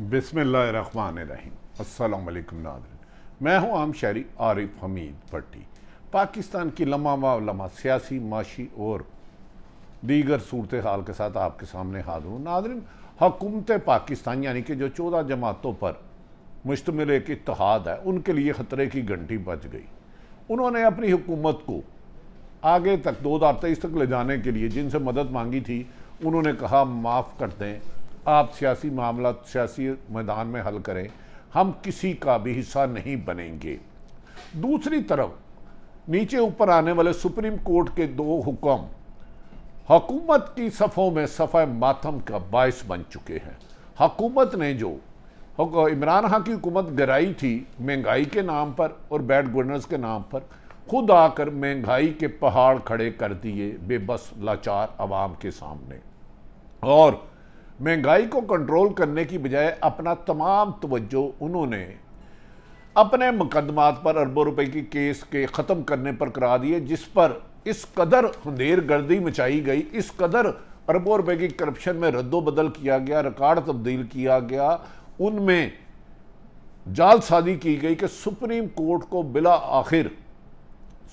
बिसमान रहीम नादर मैं हूँ आम शहरी आरिफ हमीद भट्टी पाकिस्तान की लम्हा लम्हा सियासी माशी और दीगर सूरत हाल के साथ आपके सामने हाजिर हूँ नादरन हकूमत पाकिस्तान यानी कि जो चौदह जमातों पर मुश्तमिल एक इतिहाद है उनके लिए ख़तरे की घंटी बच गई उन्होंने अपनी हुकूमत को आगे तक दो हज़ार तेईस तक ले जाने के लिए जिनसे मदद मांगी थी उन्होंने कहा माफ़ कर दें आप सियासी मामला सियासी मैदान में हल करें हम किसी का भी हिस्सा नहीं बनेंगे दूसरी तरफ नीचे ऊपर आने वाले सुप्रीम कोर्ट के दो हुक्म हकूमत की सफ़ों में सफ़ा मातम का बायस बन चुके हैं हकूमत ने जो इमरान खां की हुकूमत गराई थी महंगाई के नाम पर और बैड गवर्नर्स के नाम पर खुद आकर महंगाई के पहाड़ खड़े कर दिए बेबस लाचार आवाम के सामने और महंगाई को कंट्रोल करने की बजाय अपना तमाम तवज्जो उन्होंने अपने मुकदमात पर अरबों रुपए की केस के ख़त्म करने पर करा दिए जिस पर इस कदर अंधेर गर्दी मचाई गई इस कदर अरबों रुपए की करप्शन में रद्दोबदल किया गया रिकॉर्ड तब्दील किया गया उनमें जालसाजी की गई कि सुप्रीम कोर्ट को बिला आखिर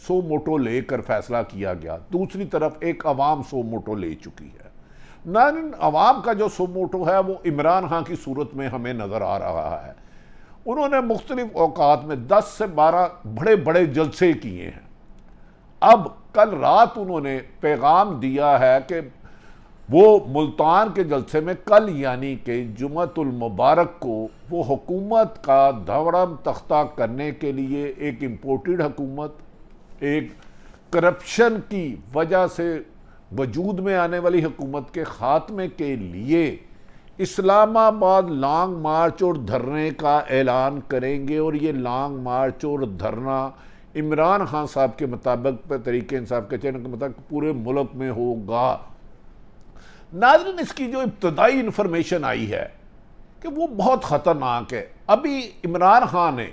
सो मोटो लेकर फैसला किया गया दूसरी तरफ एक आवाम सो मोटो ले चुकी है नारायण अवाम का जो सुमोटो है वो इमरान खां की सूरत में हमें नज़र आ रहा है उन्होंने मुख्तलिफ अवकात में दस से बारह बड़े बड़े जलसे किए हैं अब कल रात उन्होंने पैगाम दिया है कि वो मुल्तान के जलसे में कल यानी कि जुमतुलमबारक को वो हुकूमत का दौरम तख्ता करने के लिए एक इम्पोर्टेड हुकूमत एक करप्शन की वजह से वजूद में आने वाली हुकूमत के ख़ात्मे के लिए इस्लामाबाद लॉन्ग मार्च और धरने का ऐलान करेंगे और ये लॉन्ग मार्च और धरना इमरान खान साहब के मुताबिक तरीके इंसाफ के चैनल के मुताबिक पूरे मुल्क में होगा नाजरन इसकी जो इब्तदाई इन्फॉर्मेशन आई है कि वो बहुत ख़तरनाक है अभी इमरान खान ने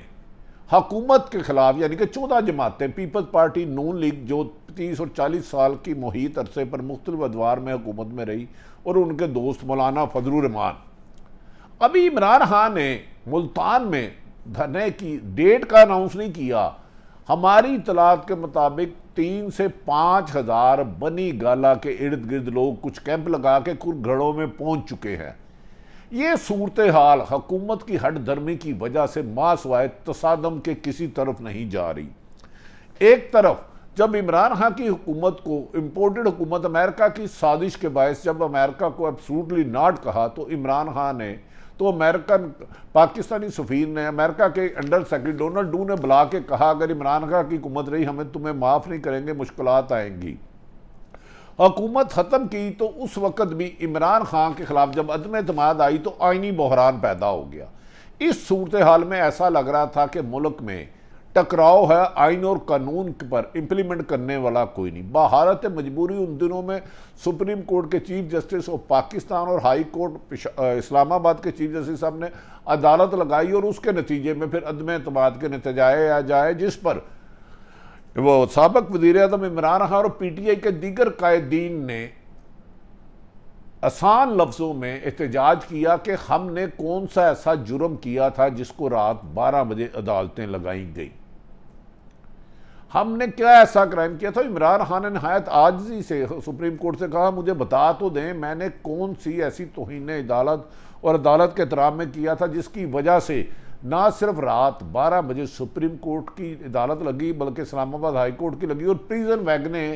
हकूमत के ख़िलाफ़ यानी कि चौदह जमातें पीपल्स पार्टी नून लीग जो तीस और चालीस साल की मोहित अरसे पर मुख्तलिफ अदवार में हुकूमत में रही और उनके दोस्त मौलाना फजलरहमान अभी इमरान खान ने मुल्तान में धरने की डेट का अनाउंस नहीं किया हमारी इतलात के मुताबिक तीन से पाँच हज़ार बनी गाला के इर्द गिर्द लोग कुछ कैंप लगा के कुछ घड़ों में पहुँच चुके हैं ये सूरत हाल हकूमत की हट धर्मी की वजह से मासवाए तसादम के किसी तरफ नहीं जा रही एक तरफ जब इमरान खां की हुकूमत को इम्पोर्टेड हुकूमत अमेरिका की साजिश के बायस जब अमेरिका को एब्सूटली नाट कहा तो इमरान खान ने तो अमेरिकन पाकिस्तानी सफ़ीर ने अमेरिका के अंडर सेक्रेटरी डोनाल्ड डू ने बुला के कहा अगर इमरान खां की हुकूमत रही हमें तुम्हें माफ़ नहीं करेंगे मुश्किल आएंगी हकूमत ख़त्म की तो उस वक़्त भी इमरान खान के ख़िलाफ़ जब अदम अतमाद आई तो आइनी बहरान पैदा हो गया इस सूरत हाल में ऐसा लग रहा था कि मुल्क में टकराव है आइन और कानून पर इम्प्लीमेंट करने वाला कोई नहीं भारत मजबूरी उन दिनों में सुप्रीम कोर्ट के चीफ जस्टिस ऑफ पाकिस्तान और हाई कोर्ट इस्लामाबाद के चीफ जस्टिस साहब ने अदालत लगाई और उसके नतीजे में फिर अदम अतमाद के नतजाए आ जाए जिस पर वो सबक वजीर अजम इमरान खान और पी टी आई के दीगर कायदीन ने आसान लफ्ज़ों में एहतजाज किया कि हमने कौन सा ऐसा जुर्म किया था जिसको रात 12 बजे अदालतें लगाई गई हमने क्या ऐसा क्राइम किया था इमरान खान ने नहायत आज ही से सुप्रीम कोर्ट से कहा मुझे बता तो दें मैंने कौन सी ऐसी तोहन अदालत और अदालत के एतराब में किया था जिसकी वजह से ना सिर्फ रात 12 बजे सुप्रीम कोर्ट की अदालत लगी बल्कि इस्लामाबाद हाई कोर्ट की लगी और प्रिजन वैगने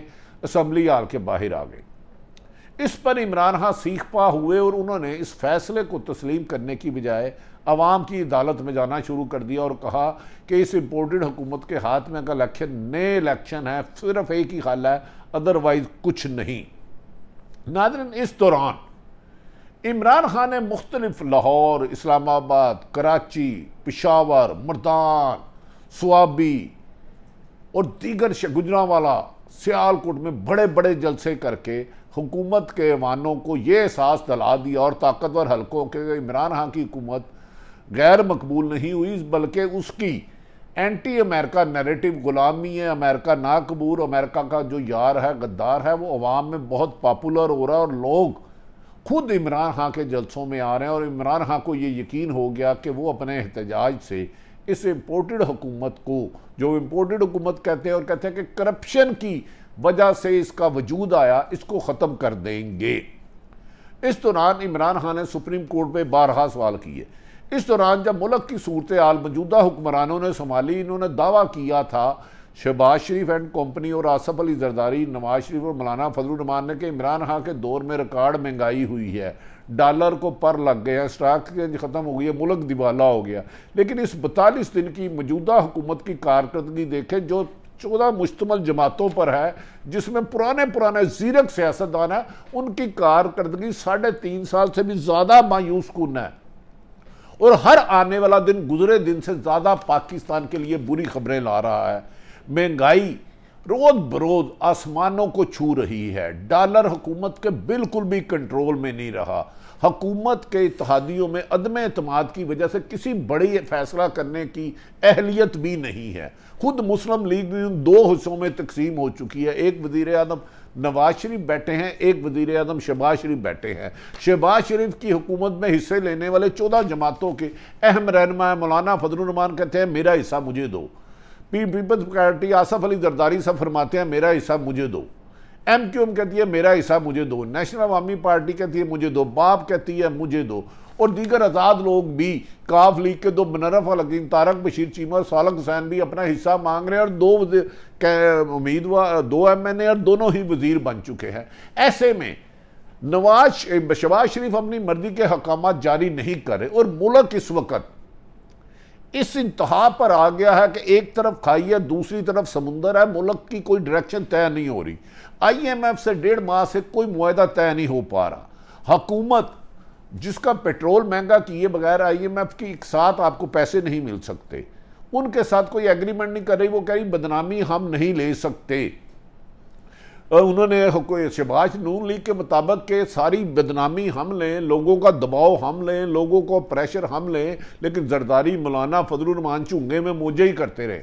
असम्बली हाल के बाहर आ गई इस पर इमरान खान सीख पा हुए और उन्होंने इस फैसले को तस्लीम करने की बजाय आवाम की अदालत में जाना शुरू कर दिया और कहा कि इस इम्पोर्टेड हुकूमत के हाथ में अगर इलेक्शन नए इलेक्शन है सिर्फ एक ही हाल है अदरवाइज कुछ नहीं नादरन इस दौरान इमरान खान ने मुख्तलिफ लाहौर इस्लामाबाद कराची पिशावर मरदान सुबी और दीगर गुजरावाला सियालकोट में बड़े बड़े जलसे करके हुकूमत के वानों को ये एहसास दिला दिया और ताकतवर हलकों के इमरान खान की हुकूमत गैर मकबूल नहीं हुई बल्कि उसकी एंटी अमेरिका नैरेटिव गुलामी है अमेरिका नाकबूर अमेरिका का जो यार है गद्दार है वो अवाम में बहुत पॉपुलर हो रहा है और लोग खुद इमरान खां के जलसों में आ रहे हैं और इमरान खां को ये यकीन हो गया कि वो अपने एहतजाज से इस इम्पोर्टेड हुकूमत को जो इम्पोर्टेड हुकूमत कहते हैं और कहते हैं कि करप्शन की वजह से इसका वजूद आया इसको ख़त्म कर देंगे इस दौरान इमरान खान ने सुप्रीम कोर्ट में बारहा सवाल किए इस दौरान जब मुल्क की सूरत हाल मौजूदा हुक्मरानों ने संभाली इन्होंने दावा किया था शहबाज शरीफ एंड कंपनी और आसफ अली जरदारी नवाज शरीफ और मौलाना फजलरहमान ने कि इमरान खां के दौर में रिकॉर्ड महंगाई हुई है डॉलर को पर लग गए हैं स्टॉक एक्सचेंज ख़त्म हो गई है मुल्क दिवाला हो गया लेकिन इस बतालीस दिन की मौजूदा हुकूमत की कारकर्दगी देखें जो चौदह मुश्तमल जमातों पर है जिसमें पुराने पुराने जीरक सियासतदान हैं उनकी कारकर्दगी साढ़े तीन साल से भी ज़्यादा मायूस कन है और हर आने वाला दिन गुजरे दिन से ज़्यादा पाकिस्तान के लिए बुरी खबरें ला रहा है महंगाई रोज बरोज आसमानों को छू रही है डॉलर हुकूमत के बिल्कुल भी कंट्रोल में नहीं रहा हकूमत के इतिहादियों में अदम अतमाद की वजह से किसी बड़ी फैसला करने की अहलियत भी नहीं है खुद मुस्लिम लीग उन दो हिस्सों में तकसीम हो चुकी है एक वजीर आजम नवाज शरीफ बैठे हैं एक वजीर अजम शहबाज शरीफ बैठे हैं शहबाज शरीफ की हुकूमत में हिस्से लेने वाले चौदह जमातों के अहम रहनमा मौलाना फजलरहमान कहते हैं मेरा हिस्सा मुझे दो P people's party Asif Ali Zardari साहब फरमाते हैं मेरा हिस्सा मुझे दो एम क्यू एम कहती है मेरा हिस्सा मुझे दो नेशनल अवामी पार्टी कहती है मुझे दो बाप कहती है मुझे दो और दीगर आज़ाद लोग भी काफ लीग के दो मनरफ अलगीन तारक बशीर चीमा और सालक हुसैन भी अपना हिस्सा मांग रहे हैं और दो उम्मीदवार दो एम एन ए और दोनों ही वजीर बन चुके हैं ऐसे में नवाज शबाज शरीफ अपनी मर्जी के हकाम जारी नहीं करे और मुल्क इस वक्त इस इंतहा पर आ गया है कि एक तरफ खाई है दूसरी तरफ समुंदर है मुल्क की कोई डायरेक्शन तय नहीं हो रही आई एम एफ से डेढ़ माह से कोई मुआदा तय नहीं हो पा रहा हकूमत जिसका पेट्रोल महंगा किए बगैर आई एम एफ की एक साथ आपको पैसे नहीं मिल सकते उनके साथ कोई एग्रीमेंट नहीं कर रही वो कह रही बदनामी हम नहीं ले सकते उन्होंने शबाज नून लीग के मुताबिक के सारी बदनामी हम लें लोगों का दबाव हम लें लोगों को प्रेशर हम लें लेकिन जरदारी मौलाना फजलरहमान चूंगे में मोजे ही करते रहे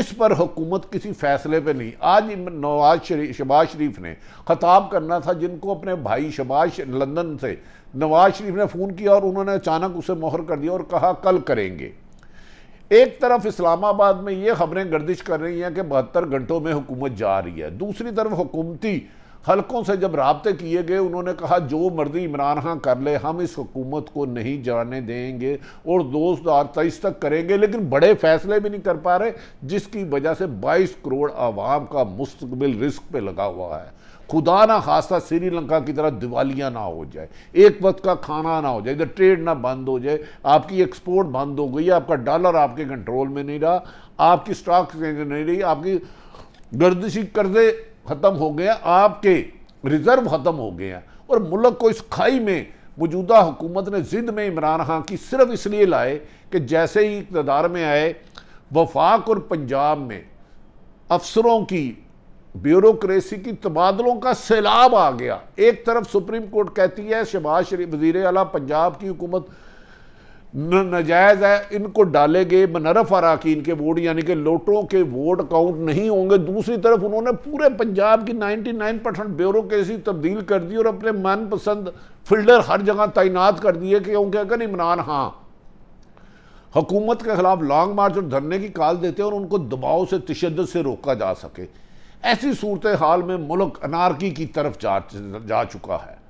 इस पर हुकूमत किसी फैसले पे नहीं आज नवाज शरीफ शबाज शरीफ ने ख़ताब करना था जिनको अपने भाई शबाज लंदन से नवाज शरीफ ने फ़ोन किया और उन्होंने अचानक उसे मोहर कर दिया और कहा कल करेंगे एक तरफ इस्लामाबाद में ये खबरें गर्दिश कर रही हैं कि बहत्तर घंटों में हुकूमत जा रही है दूसरी तरफ हुकूमती हलकों से जब रबते किए गए उन्होंने कहा जो मर्जी इमरान खान कर ले हम इस हुकूमत को नहीं जाने देंगे और दोस्त हज़ार तेईस तक करेंगे लेकिन बड़े फैसले भी नहीं कर पा रहे जिसकी वजह से बाईस करोड़ आवाम का मुस्तबिल रिस्क पे लगा हुआ है खुदा ना खासा श्रीलंका की तरह दिवालियाँ ना हो जाए एक वक्त का खाना ना हो जाए इधर ट्रेड ना बंद हो जाए आपकी एक्सपोर्ट बंद हो गई आपका डॉलर आपके कंट्रोल में नहीं रहा आपकी स्टॉक नहीं रही आपकी गर्दिशी कर्जे ख़त्म हो गया आपके रिज़र्व ख़त्म हो गया और मुल्क को इस खाई में मौजूदा हुकूमत ने ज़िद में इमरान खान की सिर्फ इसलिए लाए कि जैसे ही इकतदार में आए वफाक और पंजाब में अफसरों की ब्यूरोसी की तबादलों का सैलाब आ गया एक तरफ सुप्रीम कोर्ट कहती है शहबाज शरीफ वजीर अला पंजाब की हुकूमत नजायज है इनको गए मनरफ अरकान के वोट यानी कि लोटों के वोट काउंट नहीं होंगे दूसरी तरफ उन्होंने पूरे पंजाब की 99 परसेंट ब्यूरोसी तब्दील कर दी और अपने मनपसंद फील्डर हर जगह तैनात कर दिए क्योंकि अगर इमरान हाँ हुकूमत के खिलाफ लॉन्ग मार्च और धरने की काल देते हैं और उनको दबाव से तशद से रोका जा सके ऐसी सूरत हाल में मुल्क अनारकी की तरफ जा, जा चुका है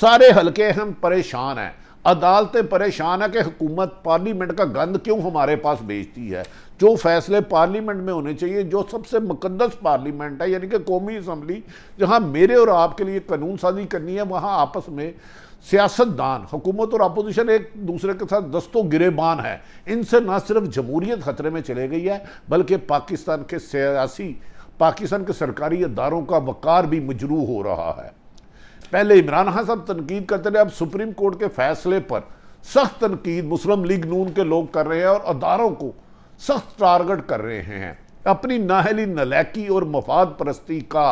सारे हल्के हम परेशान हैं अदालतें परेशान है कि हुकूमत पार्लियामेंट का गंद क्यों हमारे पास भेजती है जो फैसले पार्लियामेंट में होने चाहिए जो सबसे मुकदस पार्लियामेंट है यानी कि कौमी असम्बली जहाँ मेरे और आपके लिए कानून साजी करनी है वहाँ आपस में सियासतदान हुकूमत और अपोजिशन एक दूसरे के साथ दस्तों गिरेबान है इनसे ना सिर्फ जमहूरियत खतरे में चले गई है बल्कि पाकिस्तान के सियासी पाकिस्तान के सरकारी अदारों का वक़ार भी मजरू हो रहा है पहले इमरान खान साहब तनकीद करते रहे अब सुप्रीम कोर्ट के फैसले पर सख्त तनकीद मुस्लिम लीग नून के लोग कर रहे हैं और अदारों को सख्त टारगेट कर रहे हैं अपनी नाहली नलैकी और मफाद परस्ती का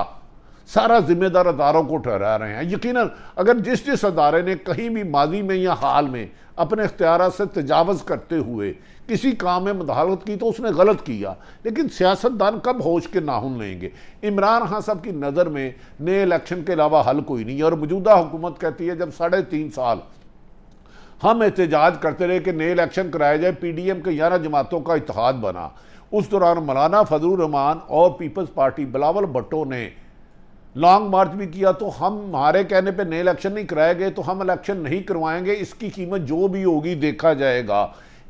सारा जिम्मेदार अदारों को ठहरा रहे हैं यकीन अगर जिस जिस अदारे ने कहीं भी माजी में या हाल में अपने इख्तियार से तजावज़ करते हुए किसी काम में मदालत की तो उसने गलत किया लेकिन सियासतदान कब होश के नाहन लेंगे इमरान खान साहब की नज़र में नए इलेक्शन के अलावा हल कोई नहीं है और मौजूदा हुकूमत कहती है जब साढ़े तीन साल हम एहतजाज करते रहे कि नए इलेक्शन कराया जाए पी डी एम के ग्यारह जमातों का इतिहाद बना उस दौरान मौलाना फजल और पीपल्स पार्टी बिलावल भट्टो ने लॉन्ग मार्च भी किया तो हम हमारे कहने पे नए इलेक्शन नहीं कराए गए तो हम इलेक्शन नहीं करवाएंगे इसकी कीमत जो भी होगी देखा जाएगा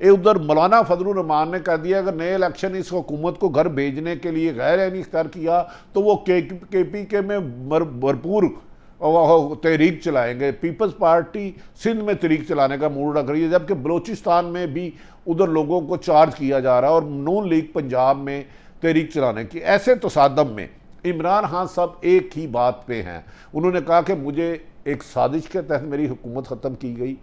ये उधर मौलाना फजल रहमान ने कह दिया अगर नए इलेक्शन इस हुकूमत को घर भेजने के लिए गैर यानी इख्तियार किया तो वो के के पी के में भरपूर तहरीक चलाएंगे पीपल्स पार्टी सिंध में तहरीक चलाने का मूड रख रही है जबकि बलूचिस्तान में भी उधर लोगों को चार्ज किया जा रहा है और नून लीग पंजाब में तहरीक चलाने की ऐसे तसादम में इमरान खान साहब एक ही बात पे हैं उन्होंने कहा कि मुझे एक साजिश के तहत मेरी हुकूमत ख़त्म की गई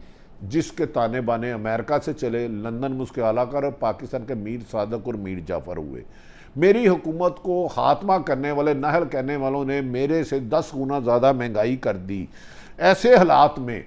जिसके ताने बाने अमेरिका से चले लंदन में उसके आलाकार और पाकिस्तान के मीर सादक और मीर जाफ़र हुए मेरी हुकूमत को खात्मा करने वाले नहल कहने वालों ने मेरे से दस गुना ज़्यादा महंगाई कर दी ऐसे हालात में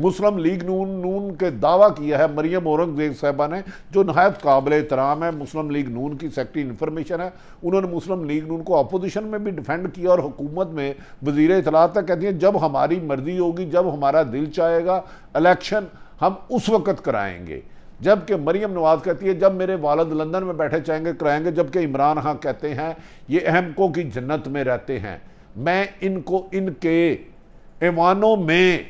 मुस्लिम लीग नून नून के दावा किया है मरियम औरंगजेब साहबा ने जो नहायत काबिल एहतराम है मुस्लिम लीग नून की सेक्टरी इन्फॉर्मेशन है उन्होंने मुस्लिम लीग नून को अपोजिशन में भी डिफेंड किया और हुकूमत में वजीर तक कहती हैं जब हमारी मर्जी होगी जब हमारा दिल चाहेगा इलेक्शन हम उस वक्त कराएंगे जबकि मरियम नवाज कहती है जब मेरे वालद लंदन में बैठे चाहेंगे कराएंगे जबकि इमरान हाँ कहते हैं ये अहमकों की जन्नत में रहते हैं मैं इनको इनके ईमानों में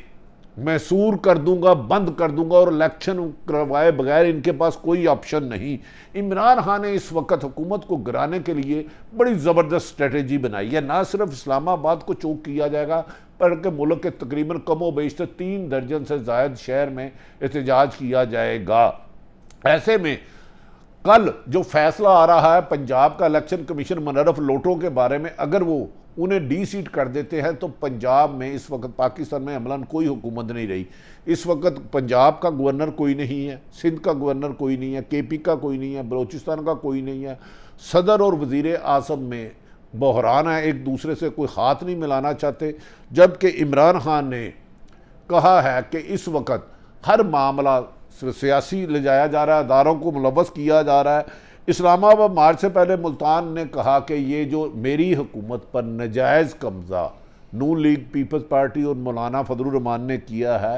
मैसूर कर दूंगा बंद कर दूंगा और इलेक्शन करवाए बगैर इनके पास कोई ऑप्शन नहीं इमरान खान ने इस वक्त हुकूमत को गिराने के लिए बड़ी ज़बरदस्त स्ट्रेटजी बनाई है ना सिर्फ इस्लामाबाद को चौक किया जाएगा बल्कि मुल्क के तकरीबन कमो बेशतर तीन दर्जन से जायद शहर में एहतजाज किया जाएगा ऐसे में कल जो फैसला आ रहा है पंजाब का इलेक्शन कमीशन मनरफ लोटों के बारे में अगर वो उन्हें डी सीट कर देते हैं तो पंजाब में इस वक्त पाकिस्तान में अमला कोई हुकूमत नहीं रही इस वक्त पंजाब का गवर्नर कोई नहीं है सिंध का गवर्नर कोई नहीं है के पी का कोई नहीं है बलोचिस्तान का कोई नहीं है सदर और वजीर आजम में बहरान है एक दूसरे से कोई हाथ नहीं मिलाना चाहते जबकि इमरान खान ने कहा है कि इस वक्त हर मामला सियासी ले जाया जा रहा है अदारों को मुलवस किया जा रहा है इस्लामाबाद मार्च से पहले मुल्तान ने कहा कि ये जो मेरी हुकूमत पर नजायज़ कब्ज़ा नू लीग पीपल्स पार्टी और मौलाना फजलरहमान ने किया है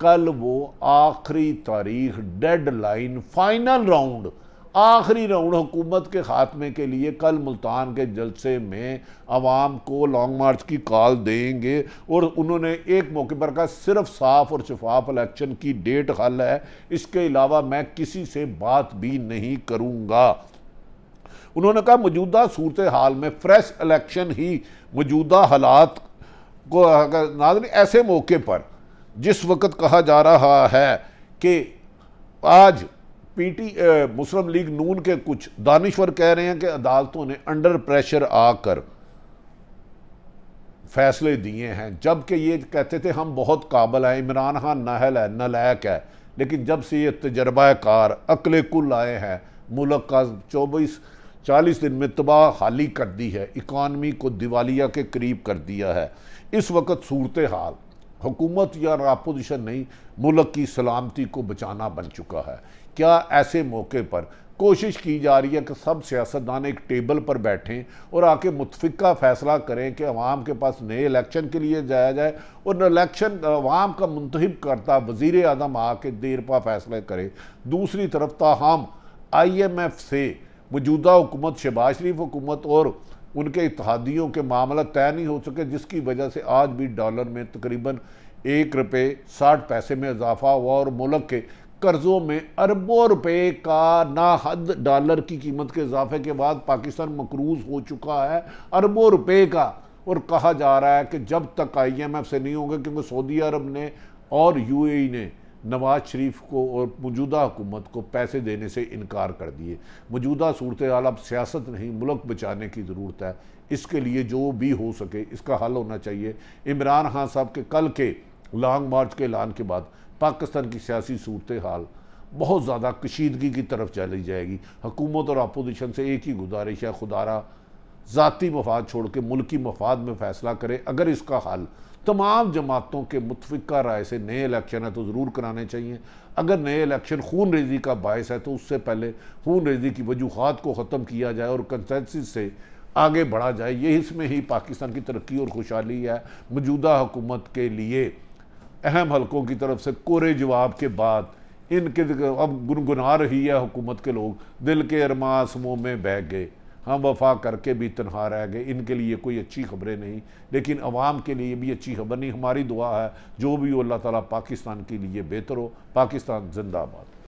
कल वो आखिरी तारीख डेड लाइन फाइनल राउंड आखिरी राउंड हुकूमत के खात्मे के लिए कल मुल्तान के जलसे में आवाम को लॉन्ग मार्च की कॉल देंगे और उन्होंने एक मौके पर कहा सिर्फ साफ और शफाफ इलेक्शन की डेट हल है इसके अलावा मैं किसी से बात भी नहीं करूँगा उन्होंने कहा मौजूदा सूरत हाल में फ्रेश इलेक्शन ही मौजूदा हालात को नाजन ऐसे मौके पर जिस वक्त कहा जा रहा है कि आज पीटी मुस्लिम लीग नून के कुछ दानिश्वर कह रहे हैं कि अदालतों ने अंडर प्रेशर आकर फैसले दिए हैं जबकि ये कहते थे हम बहुत काबल हैं इमरान खान नहल है नलैक है लेकिन जब से ये तजर्बाकार अकल कुल आए हैं मुल्क का चौबीस चालीस दिन में तबाह हाली कर दी है इकानमी को दिवालिया के करीब कर दिया है इस वक्त सूरत हाल हुकूमत या अपोजिशन नहीं मुल्क की सलामती को बचाना बन चुका है क्या ऐसे मौके पर कोशिश की जा रही है कि सब सियासतदान एक टेबल पर बैठें और आके मुतफ़ा फैसला करें कि अवाम के पास नए इलेक्शन के लिए जाया जाए और इलेक्शन अवाम का मुंतब करता वज़ी अजम आके देरपा फैसला करे दूसरी तरफ ताहम आई एम एफ़ से मौजूदा हुकूमत शहबाज शरीफ हुकूमत और उनके इतिहादियों के मामला तय नहीं हो सके जिसकी वजह से आज भी डॉलर में तकरीबन एक रुपये साठ पैसे में इजाफा हुआ और मुल्क के कर्ज़ों में अरबों रुपए का ना हद डॉलर की कीमत के इजाफे के बाद पाकिस्तान मकरूज हो चुका है अरबों रुपए का और कहा जा रहा है कि जब तक आई एम एफ से नहीं होंगे क्योंकि सऊदी अरब ने और यू ए ने नवाज शरीफ को और मौजूदा हुकूमत को पैसे देने से इनकार कर दिए मौजूदा सूरत हाल अब सियासत नहीं मुल्क बचाने की ज़रूरत है इसके लिए जो भी हो सके इसका हल होना चाहिए इमरान खान साहब के कल के लॉन्ग मार्च के ऐलान के बाद पाकिस्तान की सियासी सूरत हाल बहुत ज़्यादा कशीदगी की तरफ चली जाएगी हुकूमत और अपोजिशन से एक ही गुजारिश है खुदारा ज़ाती मफाद छोड़ के मुल्की मफाद में फ़ैसला करे अगर इसका हल तमाम जमातों के मुतफ़ा राय से नए इलेक्शन है तो ज़रूर कराने चाहिए अगर नए इलेक्शन खून रेजी का बायस है तो उससे पहले खून रेजी की वजूहत को ख़त्म किया जाए और कंसेंसिस से आगे बढ़ा जाए ये इसमें ही पाकिस्तान की तरक्की और खुशहाली है मौजूदा हुकूमत के लिए अहम हलकों की तरफ से कोरे जवाब के बाद इनके अब गुनगुना रही है हुकूमत के लोग दिल के अरमासमों में बह गए हम वफा करके भी तनहा रह गए इनके लिए कोई अच्छी खबरें नहीं लेकिन अवाम के लिए भी अच्छी खबर नहीं हमारी दुआ है जो भी हो अल्लाह ताला पाकिस्तान के लिए बेहतर हो पाकिस्तान जिंदाबाद